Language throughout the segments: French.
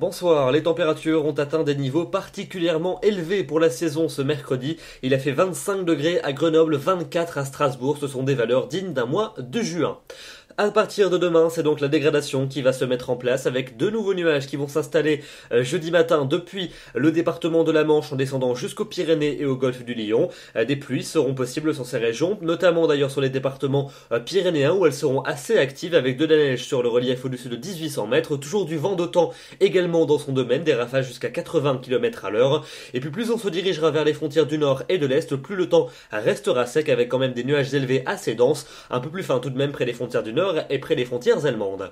Bonsoir, les températures ont atteint des niveaux particulièrement élevés pour la saison ce mercredi. Il a fait 25 degrés à Grenoble, 24 à Strasbourg, ce sont des valeurs dignes d'un mois de juin. À partir de demain, c'est donc la dégradation qui va se mettre en place avec deux nouveaux nuages qui vont s'installer euh, jeudi matin depuis le département de la Manche en descendant jusqu'aux Pyrénées et au golfe du Lyon. Euh, des pluies seront possibles sur ces régions, notamment d'ailleurs sur les départements euh, pyrénéens où elles seront assez actives avec de la neige sur le relief au-dessus de 1800 mètres, toujours du vent d'OTAN également dans son domaine, des rafales jusqu'à 80 km à l'heure. Et puis plus on se dirigera vers les frontières du nord et de l'est, plus le temps restera sec avec quand même des nuages élevés assez denses, un peu plus fins tout de même près des frontières du nord et près des frontières allemandes.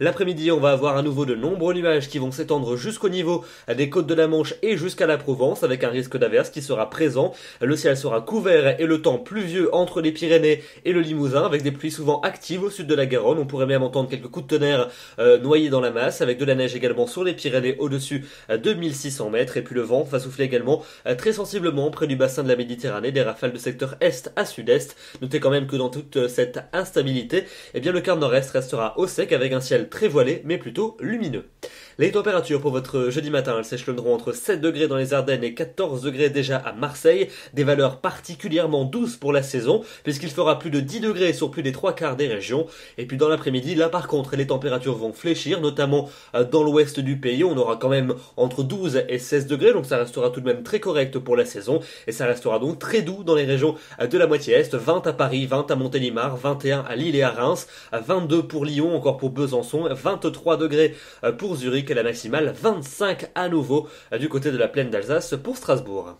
L'après-midi, on va avoir à nouveau de nombreux nuages qui vont s'étendre jusqu'au niveau des côtes de la Manche et jusqu'à la Provence avec un risque d'averse qui sera présent. Le ciel sera couvert et le temps pluvieux entre les Pyrénées et le Limousin avec des pluies souvent actives au sud de la Garonne. On pourrait même entendre quelques coups de tonnerre euh, noyés dans la masse avec de la neige également sur les Pyrénées au-dessus de 1600 mètres et puis le vent va souffler également euh, très sensiblement près du bassin de la Méditerranée des rafales de secteur est à sud-est. Notez quand même que dans toute euh, cette instabilité, eh bien le le quart nord-est restera au sec avec un ciel très voilé mais plutôt lumineux. Les températures pour votre jeudi matin, elles s'échelonneront entre 7 degrés dans les Ardennes et 14 degrés déjà à Marseille, des valeurs particulièrement douces pour la saison, puisqu'il fera plus de 10 degrés sur plus des trois quarts des régions. Et puis dans l'après-midi, là par contre, les températures vont fléchir, notamment euh, dans l'ouest du pays, on aura quand même entre 12 et 16 degrés, donc ça restera tout de même très correct pour la saison, et ça restera donc très doux dans les régions euh, de la moitié est, 20 à Paris, 20 à Montélimar, 21 à Lille et à Reims, 22 pour Lyon, encore pour Besançon, 23 degrés euh, pour Zurich et la maximale 25 à nouveau euh, du côté de la plaine d'Alsace pour Strasbourg.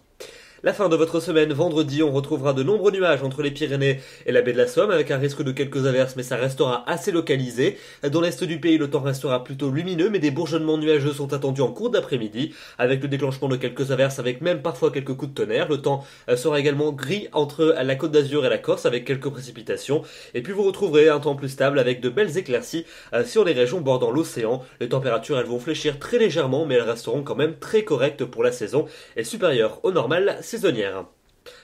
La fin de votre semaine, vendredi, on retrouvera de nombreux nuages entre les Pyrénées et la baie de la Somme avec un risque de quelques averses, mais ça restera assez localisé. Dans l'est du pays, le temps restera plutôt lumineux, mais des bourgeonnements nuageux sont attendus en cours d'après-midi avec le déclenchement de quelques averses, avec même parfois quelques coups de tonnerre. Le temps euh, sera également gris entre la côte d'Azur et la Corse avec quelques précipitations. Et puis vous retrouverez un temps plus stable avec de belles éclaircies euh, sur les régions bordant l'océan. Les températures, elles vont fléchir très légèrement, mais elles resteront quand même très correctes pour la saison et supérieures au normal saisonnière.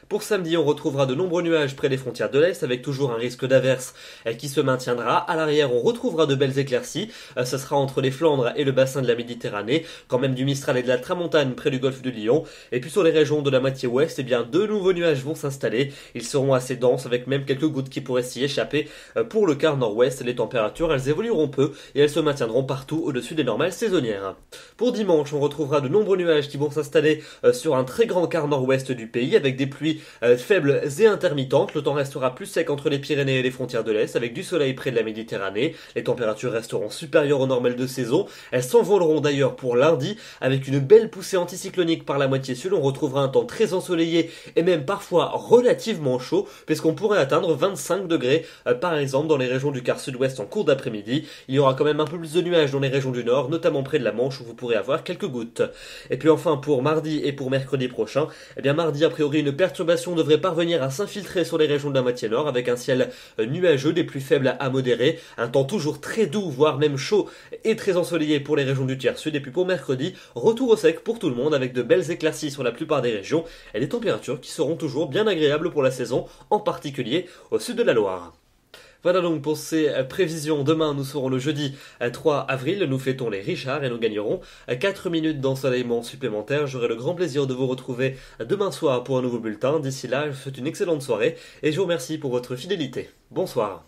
Pour samedi, on retrouvera de nombreux nuages près des frontières de l'Est avec toujours un risque d'averse eh, qui se maintiendra. À l'arrière, on retrouvera de belles éclaircies. Euh, ce sera entre les Flandres et le bassin de la Méditerranée, quand même du Mistral et de la Tramontane près du golfe de Lyon. Et puis sur les régions de la moitié ouest, eh bien, de nouveaux nuages vont s'installer. Ils seront assez denses avec même quelques gouttes qui pourraient s'y échapper. Euh, pour le quart nord-ouest, les températures, elles évolueront peu et elles se maintiendront partout au-dessus des normales saisonnières. Pour dimanche, on retrouvera de nombreux nuages qui vont s'installer euh, sur un très grand quart nord-ouest du pays avec des pluies euh, faibles et intermittentes. Le temps restera plus sec entre les Pyrénées et les frontières de l'Est, avec du soleil près de la Méditerranée. Les températures resteront supérieures aux normales de saison. Elles s'envoleront d'ailleurs pour lundi, avec une belle poussée anticyclonique par la moitié sud. On retrouvera un temps très ensoleillé et même parfois relativement chaud, puisqu'on pourrait atteindre 25 degrés, euh, par exemple dans les régions du quart sud-ouest en cours d'après-midi. Il y aura quand même un peu plus de nuages dans les régions du nord, notamment près de la Manche, où vous pourrez avoir quelques gouttes. Et puis enfin, pour mardi et pour mercredi prochain, eh bien mardi, a priori, une perturbations devraient parvenir à s'infiltrer sur les régions de la moitié nord avec un ciel euh, nuageux des plus faibles à modérés, un temps toujours très doux voire même chaud et très ensoleillé pour les régions du tiers sud et puis pour mercredi, retour au sec pour tout le monde avec de belles éclaircies sur la plupart des régions et des températures qui seront toujours bien agréables pour la saison, en particulier au sud de la Loire. Voilà donc pour ces euh, prévisions. Demain, nous serons le jeudi 3 euh, avril. Nous fêtons les Richards et nous gagnerons 4 euh, minutes d'ensoleillement supplémentaire. J'aurai le grand plaisir de vous retrouver demain soir pour un nouveau bulletin. D'ici là, je vous souhaite une excellente soirée et je vous remercie pour votre fidélité. Bonsoir.